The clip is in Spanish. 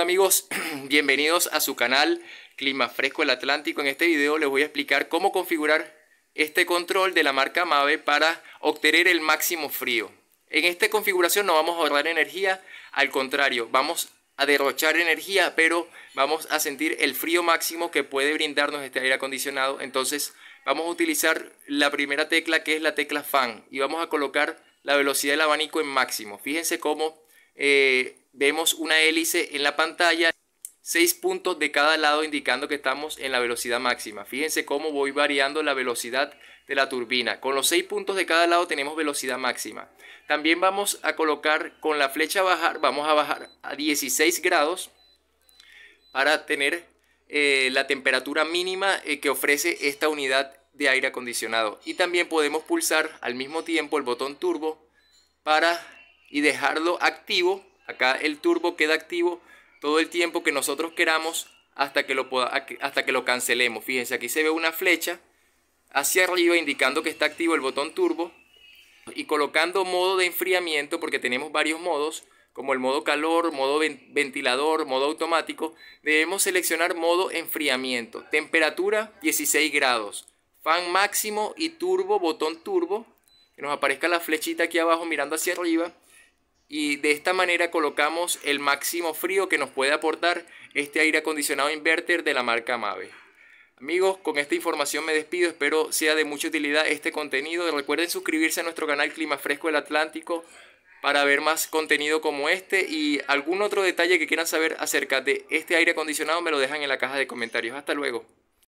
amigos, bienvenidos a su canal Clima Fresco el Atlántico. En este video les voy a explicar cómo configurar este control de la marca Mave para obtener el máximo frío. En esta configuración no vamos a ahorrar energía, al contrario, vamos a derrochar energía, pero vamos a sentir el frío máximo que puede brindarnos este aire acondicionado. Entonces vamos a utilizar la primera tecla que es la tecla fan y vamos a colocar la velocidad del abanico en máximo. Fíjense cómo eh, vemos una hélice en la pantalla, 6 puntos de cada lado indicando que estamos en la velocidad máxima. Fíjense cómo voy variando la velocidad de la turbina. Con los 6 puntos de cada lado tenemos velocidad máxima. También vamos a colocar con la flecha bajar, vamos a bajar a 16 grados para tener eh, la temperatura mínima eh, que ofrece esta unidad de aire acondicionado. Y también podemos pulsar al mismo tiempo el botón turbo para y dejarlo activo. Acá el turbo queda activo todo el tiempo que nosotros queramos hasta que lo, hasta que lo cancelemos. Fíjense, aquí se ve una flecha hacia arriba indicando que está activo el botón turbo y colocando modo de enfriamiento porque tenemos varios modos como el modo calor, modo ventilador, modo automático, debemos seleccionar modo enfriamiento, temperatura 16 grados, fan máximo y turbo, botón turbo, que nos aparezca la flechita aquí abajo mirando hacia arriba, y de esta manera colocamos el máximo frío que nos puede aportar este aire acondicionado inverter de la marca Mave. Amigos, con esta información me despido, espero sea de mucha utilidad este contenido. Recuerden suscribirse a nuestro canal Clima Fresco del Atlántico para ver más contenido como este y algún otro detalle que quieran saber acerca de este aire acondicionado me lo dejan en la caja de comentarios. Hasta luego.